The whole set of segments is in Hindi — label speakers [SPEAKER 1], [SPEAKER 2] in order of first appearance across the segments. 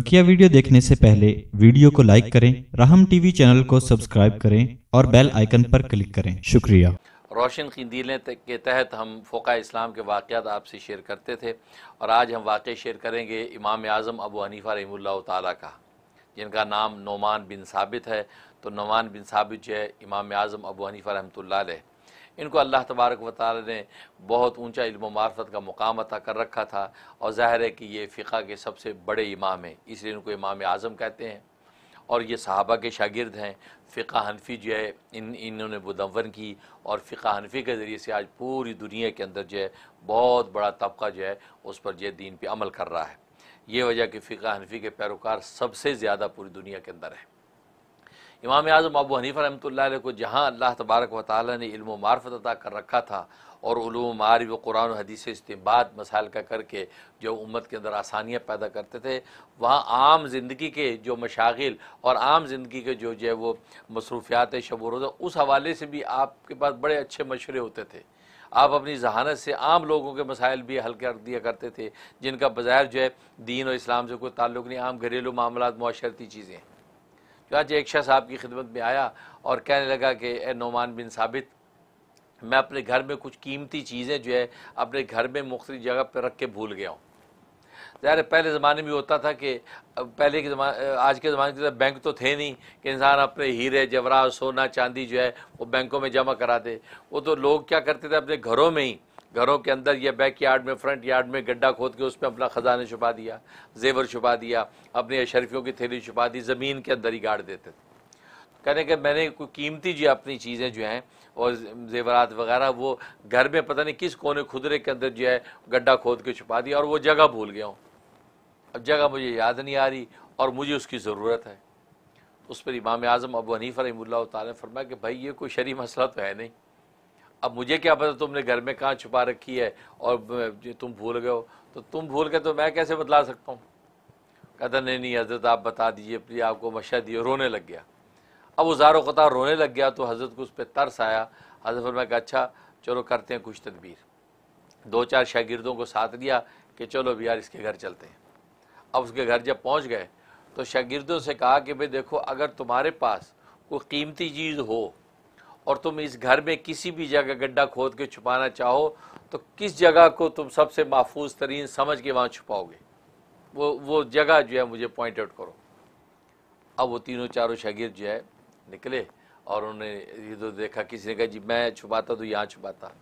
[SPEAKER 1] बकिया वीडियो देखने से पहले वीडियो को लाइक करें राहम टीवी चैनल को सब्सक्राइब करें और बेल आइकन पर क्लिक करें शुक्रिया रोशन की दीलें के तहत हम फ़ोका इस्लाम के वाक़ात आपसे शेयर करते थे और आज हम वाक़ शेयर करेंगे इमाम आज़म अबू हनीफ़ा रहमुल्ला ताली का जिनका नाम नोमान बिन साबित है तो नोमान बिन साबित जो है इमाम आज़म अबू हनीफ़ा रहमतुल्ला इनको अल्लाह तबारक व ताली ने बहुत ऊँचा इल्म मार्फत का मुकाम अता कर रखा था और ज़ाहिर है कि ये फ़िका के सबसे बड़े इमाम हैं इसलिए इनको इमाम आज़म कहते हैं और ये सहाबा के शागिर्द हैं फ़िका हनफी जो है इन इन्होंने मुदवन की और फ़िका हनफी के ज़रिए से आज पूरी दुनिया के अंदर जो है बहुत बड़ा तबका जो है उस पर जो दीन पर अमल कर रहा है ये वजह कि फ़िका हनफी के पैरोकार सबसे ज़्यादा पूरी दुनिया के अंदर है इमाम आज़म अबू हनीफ़ा रमत को जहाँ अल्लाह तबारक व ताली ने इल्म मार्फत अदा कर रखा था और मारफ व कुरान हदीस इस्तेमाल मसाइल का करके जो उम्मत के अंदर आसानियाँ पैदा करते थे वहाँ आम ज़िंदगी के जो मशागिल और आम ज़िंदगी के जो जो है वो मसरूफियात शब रोज़ उस हवाले से भी आपके पास बड़े अच्छे मशवरे होते थे आप अपनी जहानत से आम लोगों के मसाइल भी हल कर दिया करते थे जिनका बाज़ार जो है दीन और इस्लाम से कोई ताल्लुक नहीं आम घरेलू मामला माशरती चीज़ें आज एक साहब की खिदमत में आया और कहने लगा कि नोमान बिन साबित मैं अपने घर में कुछ कीमती चीज़ें जो है अपने घर में मुख्त जगह पर रख के भूल गया हूँ ज़ाहिर पहले ज़माने में होता था कि पहले के ज़माने आज के ज़माने की तरह बैंक तो थे नहीं कि इंसान अपने हीरे जवरात सोना चांदी जो है वो बैंकों में जमा कराते वो तो लोग क्या करते थे अपने घरों में ही घरों के अंदर या बैक यार्ड में फ्रंट यार्ड में गड्ढा खोद के उसमें अपना ख़जाना छुपा दिया जेवर छुपा दिया अपने अशरफियों की थैली छुपा दी ज़मीन के अंदर ही गाड़ देते थे कहने के मैंने कोई कीमती जो अपनी चीज़ें जो हैं और जेवरात वगैरह वो घर में पता नहीं किस कोने खुदरे के अंदर जो है गड्ढा खोद के छुपा दिया और वो जगह भूल गया हूँ अब जगह मुझे याद नहीं आ रही और मुझे उसकी ज़रूरत है उस पर इमाम आज़म अबू हनीफ़ रही ने फरमाया कि भाई ये कोई शरी मसला तो है नहीं अब मुझे क्या पता तुमने घर में कहाँ छुपा रखी है और तुम भूल गए हो तो तुम भूल गए तो मैं कैसे बतला सकता हूँ कहता नहीं नहीं हज़रत आप बता दीजिए प्लीज़ आपको मशा दिए रोने लग गया अब उजारो कतार रोने लग गया तो हज़रत को उस पर तरस आया हज़रत मैं कहा अच्छा चलो करते हैं कुछ तदबीर दो चार शागिर्दों को साथ लिया कि चलो भी यार इसके घर चलते हैं अब उसके घर जब पहुँच गए तो शागिर्दों से कहा कि भाई देखो अगर तुम्हारे पास कोई कीमती चीज़ हो और तुम इस घर में किसी भी जगह गड्ढा खोद के छुपाना चाहो तो किस जगह को तुम सबसे महफूज तरीन समझ के वहाँ छुपाओगे वो वो जगह जो है मुझे पॉइंट आउट करो अब वो तीनों चारों शागिर्द जो है निकले और उन्होंने इधर तो देखा किसी ने कहा जी मैं छुपाता तो यहाँ छुपाता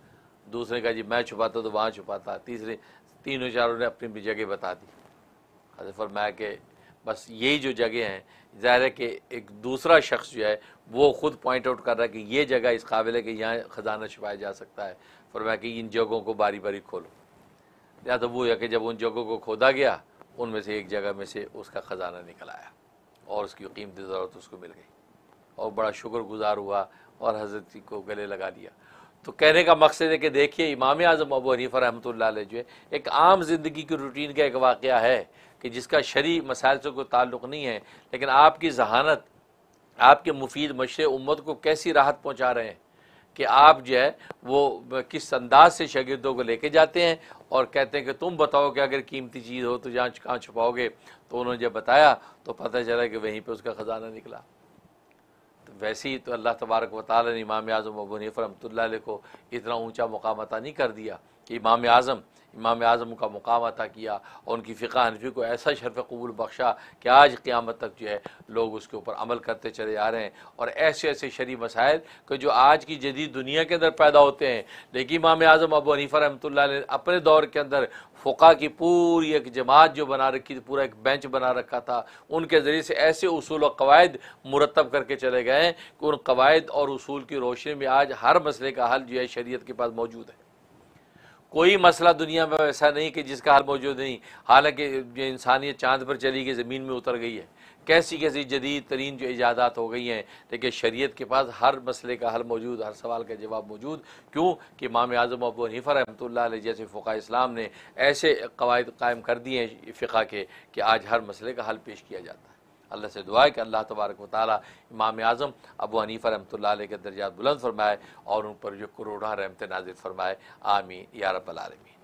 [SPEAKER 1] दूसरे ने कहा जी मैं छुपाता तो वहाँ छुपाता तीसरे तीनों चारों ने अपनी भी जगह बता दी मैं के बस यही जो जगह हैं ज़ाहिर है कि एक दूसरा शख्स जो है वो ख़ुद पॉइंट आउट कर रहा है कि ये जगह इस काबिल है कि यहाँ ख़जाना छुपाया जा सकता है फरमा कि इन जगहों को बारी बारी खोलो या तो वो है कि जब उन जगहों को खोदा गया उनमें से एक जगह में से उसका ख़जाना निकल आया और उसकी कीमती ज़रूरत उसको मिल गई और बड़ा शुक्रगुजार हुआ और हजरत को गले लगा लिया तो कहने का मकसद है कि देखिए इमाम आज़म अबू हनीफ़ा रहमत जो है एक आम ज़िंदगी की रूटीन का एक वाक़ है कि जिसका शरी मसाइल से कोई ताल्लुक़ नहीं है लेकिन आपकी जहानत आपके मुफीद मशर उम्मत को कैसी राहत पहुँचा रहे हैं कि आप जो है वो किस अंदाज से शागिर्दों को लेके जाते हैं और कहते हैं कि तुम बताओ कि अगर कीमती चीज़ हो तो जहाँ कहाँ छुपाओगे तो उन्होंने जब बताया तो पता चला कि वहीं पर उसका ख़जाना निकला तो वैसे ही तो अल्लाह तबारक वाल ने इमाम आज़म अबू नफ़रमत को इतना ऊँचा मकाम अता नहीं कर दिया कि इमाम आज़म इमाम आज़म का मुकाम अता किया और उनकी फ़िका हनफी को ऐसा शरफ़ कबूल बख्शा कि आज क़्यामत तक जो है लोग उसके ऊपर अमल करते चले जा रहे हैं और ऐसे ऐसे शरी मसाइल के जो आज की जदीद दुनिया के अंदर पैदा होते हैं लेकिन इमाम आज़म अबू हनीफ़ा रहमत ने अपने दौर के अंदर फ़ुका की पूरी एक जमात जो बना रखी थी पूरा एक बेंच बना रखा था उनके ज़रिए से ऐसे असूल और कवायद मुरतब करके चले गए कि उन कवायद और असूल की रोशनी में आज हर मसले का हल जो है शरीय के पास मौजूद है कोई मसला दुनिया में ऐसा नहीं कि जिसका हल मौजूद नहीं हालांकि जो इंसानियत चांद पर चली गई ज़मीन में उतर गई है कैसी कैसी जदीद तरीन जो ईजादात हो गई हैं लेकिन शरीयत के पास हर मसले का हल मौजूद हर सवाल का जवाब मौजूद क्यों कि इमाम आज़म अबू हनीफ़ा रहमत जैसे फ़ुका इस्लाम ने ऐसे कवायद कायम कर दिए हैं फ़िका के कि आज हर मसले का हल पेश किया जाता है अल्लाह से दुआ है कि अल्लाह तबारक वाली इमाम आज़म अबू हनीफ़ा रमत के दर्जा बुलंद फरमाए और उन पर जो करोड़ा रहमत नाजिर फरमाए आमी या रबालमीन